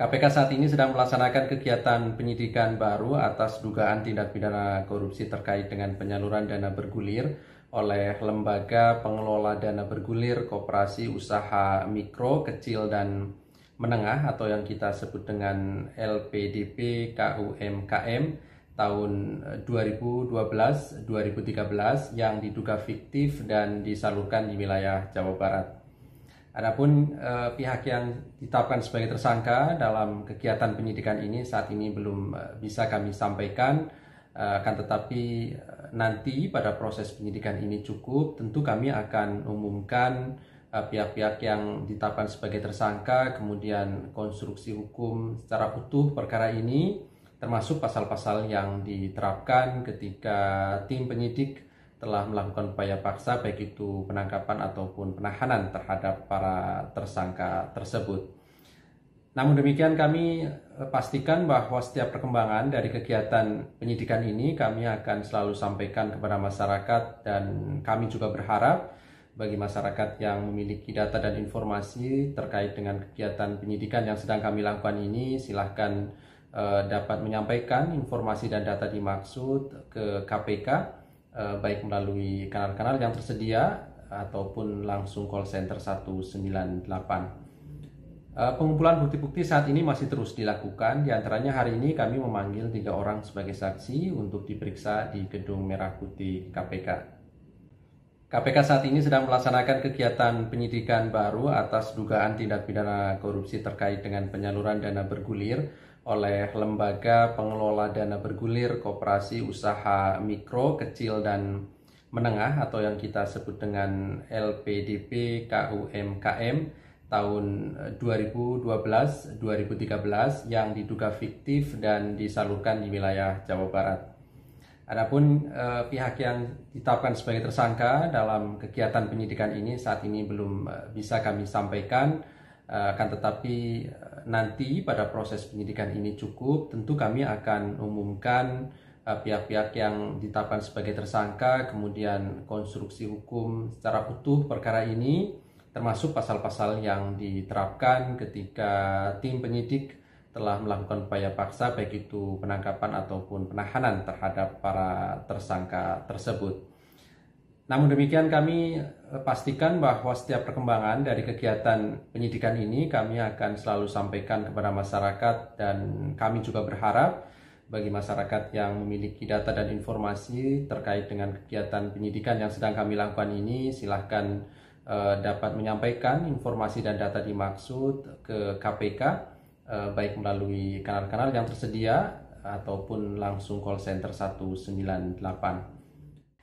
KPK saat ini sedang melaksanakan kegiatan penyidikan baru atas dugaan tindak pidana korupsi terkait dengan penyaluran dana bergulir oleh Lembaga Pengelola Dana Bergulir Koperasi Usaha Mikro, Kecil, dan Menengah atau yang kita sebut dengan LPDP KUMKM tahun 2012-2013 eh, yang diduga fiktif dan disalurkan di wilayah Jawa Barat. Adapun eh, pihak yang ditetapkan sebagai tersangka dalam kegiatan penyidikan ini saat ini belum eh, bisa kami sampaikan. Eh, tetapi eh, nanti pada proses penyidikan ini cukup, tentu kami akan umumkan eh, pihak-pihak yang ditetapkan sebagai tersangka, kemudian konstruksi hukum secara utuh perkara ini, termasuk pasal-pasal yang diterapkan ketika tim penyidik telah melakukan upaya paksa baik itu penangkapan ataupun penahanan terhadap para tersangka tersebut. Namun demikian kami eh, pastikan bahwa setiap perkembangan dari kegiatan penyidikan ini kami akan selalu sampaikan kepada masyarakat dan kami juga berharap bagi masyarakat yang memiliki data dan informasi terkait dengan kegiatan penyidikan yang sedang kami lakukan ini silahkan eh, dapat menyampaikan informasi dan data dimaksud ke KPK Eh, baik melalui kanal-kanal yang tersedia ataupun langsung call center 198. Eh, pengumpulan bukti-bukti saat ini masih terus dilakukan. diantaranya hari ini kami memanggil tiga orang sebagai saksi untuk diperiksa di Gedung Merah Putih KPK. KPK saat ini sedang melaksanakan kegiatan penyidikan baru atas dugaan tindak pidana korupsi terkait dengan penyaluran dana bergulir oleh Lembaga Pengelola Dana Bergulir kooperasi Usaha Mikro, Kecil, dan Menengah atau yang kita sebut dengan LPDP KUMKM tahun 2012-2013 eh, yang diduga fiktif dan disalurkan di wilayah Jawa Barat. Adapun eh, pihak yang ditetapkan sebagai tersangka dalam kegiatan penyidikan ini saat ini belum eh, bisa kami sampaikan, eh, akan tetapi nanti pada proses penyidikan ini cukup, tentu kami akan umumkan eh, pihak-pihak yang ditetapkan sebagai tersangka, kemudian konstruksi hukum secara utuh perkara ini, termasuk pasal-pasal yang diterapkan ketika tim penyidik telah melakukan upaya paksa, baik itu penangkapan ataupun penahanan terhadap para tersangka tersebut. Namun demikian kami eh, pastikan bahwa setiap perkembangan dari kegiatan penyidikan ini kami akan selalu sampaikan kepada masyarakat dan kami juga berharap bagi masyarakat yang memiliki data dan informasi terkait dengan kegiatan penyidikan yang sedang kami lakukan ini silahkan eh, dapat menyampaikan informasi dan data dimaksud ke KPK eh, baik melalui kanal-kanal yang tersedia ataupun langsung call center 198.